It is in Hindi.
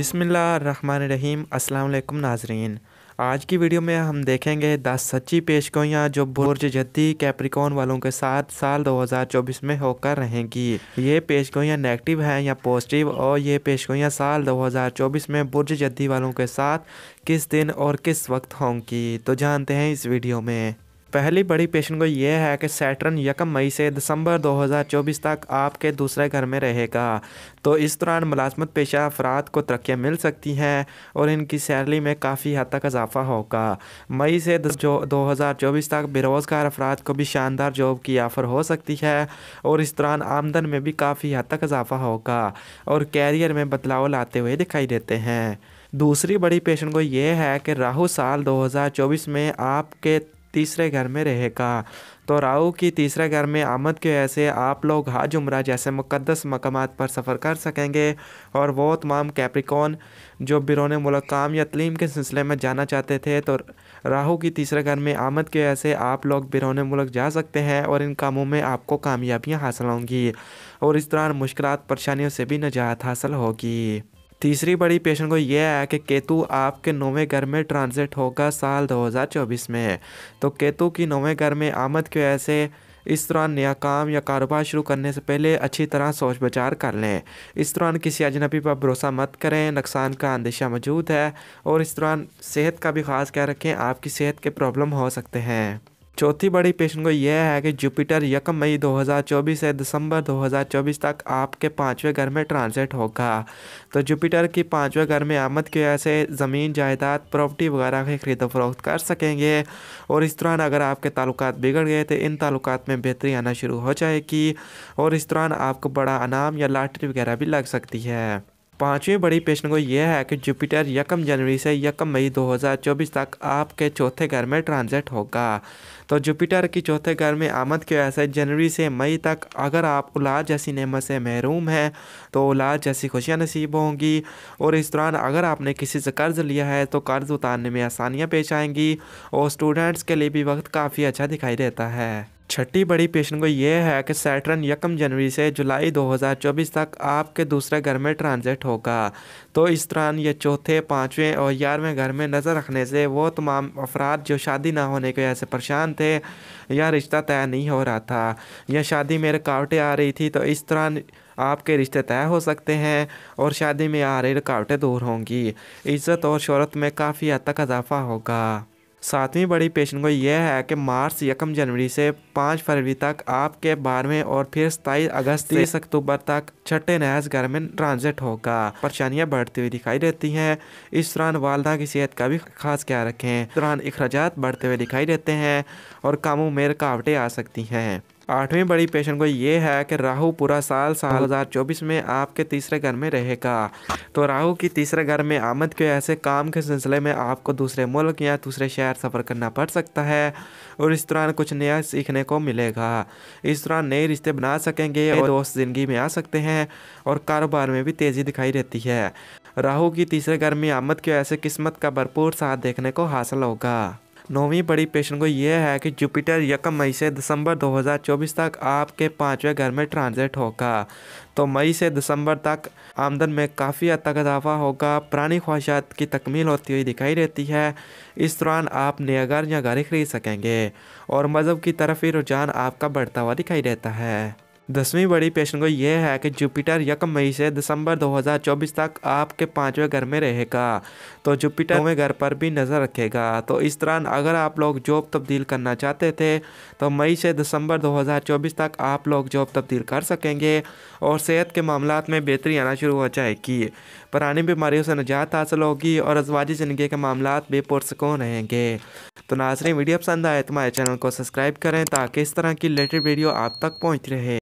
बिसमीम अल्लाम नाजरीन आज की वीडियो में हम देखेंगे दस सच्ची पेशगोइयाँ जो बुर्ज जद्दी कैप्रिकॉन वालों के साथ साल 2024 में होकर रहेंगी ये पेशगोइयाँ नेगेटिव हैं या पॉजिटिव और ये पेशगोइयाँ साल 2024 में बुर्ज जद्दी वालों के साथ किस दिन और किस वक्त होंगी तो जानते हैं इस वीडियो में पहली बड़ी पेशन को यह है कि सैटर्न यकम मई से दिसंबर 2024 तक आपके दूसरे घर में रहेगा तो इस दौरान मुलाजमत पेशा अफराद को तरक्या मिल सकती हैं और इनकी सैलरी में काफ़ी हद तक इजाफा होगा मई से दो हज़ार चौबीस तक बेरोज़गार अफराद को भी शानदार जॉब की ऑफर हो सकती है और इस दौरान आमदन में भी काफ़ी हद तक इजाफा होगा और कैरियर में बदलाव लाते हुए दिखाई देते हैं दूसरी बड़ी पेशन को यह है कि राहु साल 2024 में आपके तीसरे घर में रहेगा तो राहु की तीसरे घर में आमद के वजह से आप लोग हाज उमरा जैसे मुकदस मकाम पर सफ़र कर सकेंगे और वो तमाम कैप्रिकॉन जो बिरोने मुल्क काम या तलीम के सिलसिले में जाना चाहते थे तो राहु की तीसरे घर में आमद की वजह से आप लोग बिरोने मुल्क जा सकते हैं और इन कामों में आपको कामयाबियाँ हासिल होंगी और इस दौरान मुश्किल परेशानियों से भी निजात हासिल होगी तीसरी बड़ी पेशन को यह है कि केतु आपके नौवें घर में ट्रांजिट होगा साल 2024 में तो केतु की नौवें घर में आमद की वजह से इस दौरान नया काम या कारोबार शुरू करने से पहले अच्छी तरह सोच विचार कर लें इस दौरान किसी अजनबी पर भरोसा मत करें नुकसान का अंदेशा मौजूद है और इस दौरान सेहत का भी खास ख्याल रखें आपकी सेहत के प्रॉब्लम हो सकते हैं चौथी बड़ी पेशन को यह है कि जुपिटर यकम मई 2024 से दिसंबर 2024 तक आपके पाँचवें घर में ट्रांसिट होगा तो जुपिटर की पाँचवें घर में आमद की वजह से ज़मीन जायदाद प्रॉपर्टी वगैरह की खरीद फरोख्त कर सकेंगे और इस दौरान अगर आपके ताल्लुक बिगड़ गए तो इन ताल्लुक में बेहतरी आना शुरू हो जाएगी और इस दौरान आपको बड़ा अनाम या लाटरी वगैरह भी लग सकती है पाँचवें बड़ी प्रश्न को यह है कि जुपिटर यकम जनवरी से यकम मई 2024 तक आपके चौथे घर में ट्रांजिट होगा तो जुपिटर की चौथे घर में आमद की वजह से जनवरी से मई तक अगर आप उलाद जैसी नमत से महरूम हैं तो औलाद जैसी खुशियाँ नसीब होंगी और इस दौरान अगर आपने किसी से कर्ज़ लिया है तो कर्ज़ उतारने में आसानियाँ पेश आएंगी और स्टूडेंट्स के लिए भी वक्त काफ़ी अच्छा दिखाई देता है छठी बड़ी पेशन को यह है कि सैटर्न यकम जनवरी से जुलाई 2024 तक आपके दूसरे घर में ट्रांजिट होगा तो इस दौरान ये चौथे पाँचवें और ग्यारहवें घर में नज़र रखने से वो तमाम अफराद जो शादी ना होने की वजह से परेशान थे या रिश्ता तय नहीं हो रहा था या शादी में रुकावटें आ रही थी तो इस दौरान आपके रिश्ते तय हो सकते हैं और शादी में आ रही रुकावटें दूर होंगी इज़्ज़त और शहरत में काफ़ी हद तक इजाफा होगा सातवीं बड़ी पेशन को यह है कि मार्च यकम जनवरी से पाँच फरवरी तक आपके बारहवें और फिर सताईस अगस्त तीस अक्टूबर तक छठे नहज घर में ट्रांजिट होगा परेशानियां बढ़ती हुई दिखाई देती हैं इस दौरान वालदा की सेहत का भी खास ख्याल रखें इस दौरान अखराज बढ़ते हुए दिखाई देते हैं और कामों में रुकावटें आ सकती हैं आठवीं बड़ी पेशन को ये है कि राहु पूरा साल साल हज़ार चौबीस में आपके तीसरे घर में रहेगा तो राहु की तीसरे घर में आमद के ऐसे काम के सिलसिले में आपको दूसरे मुल्क या दूसरे शहर सफ़र करना पड़ सकता है और इस दौरान कुछ नया सीखने को मिलेगा इस दौरान नए रिश्ते बना सकेंगे और दोस्त ज़िंदगी में आ सकते हैं और कारोबार में भी तेज़ी दिखाई देती है राहू की तीसरे घर में आमद के ऐसे किस्मत का भरपूर साथ देखने को हासिल होगा नौवीं बड़ी पेशन को यह है कि जुपिटर यकम मई से दिसंबर 2024 तक आपके पाँचवें घर में ट्रांजिट होगा तो मई से दिसंबर तक आमदन में काफ़ी हद तक इजाफा होगा पुरानी ख्वाहिशात की तकमील होती हुई दिखाई देती है इस दौरान आप नया घर या गाड़ी खरीद सकेंगे और मज़हब की तरफ ही रुझान आपका बढ़ता हुआ दिखाई देता है दसवीं बड़ी प्रश्न को यह है कि जुपिटर यक मई से दिसंबर 2024 तक आपके पाँचवें घर में रहेगा तो जुपिटर नौवें घर पर भी नज़र रखेगा तो इस दौरान अगर आप लोग जॉब तब्दील करना चाहते थे तो मई से दिसंबर 2024 तक आप लोग जॉब तब्दील कर सकेंगे और सेहत के मामला में बेहतरी आना शुरू हो जाएगी पुरानी बीमारियों से निजात हासिल होगी और अजवाजी ज़िंदगी के मामला भी पुरसकून रहेंगे तो नाजरें वीडियो पसंद आए तो हमारे चैनल को सब्सक्राइब करें ताकि इस तरह की लेटेस्ट वीडियो आप तक पहुँच रहे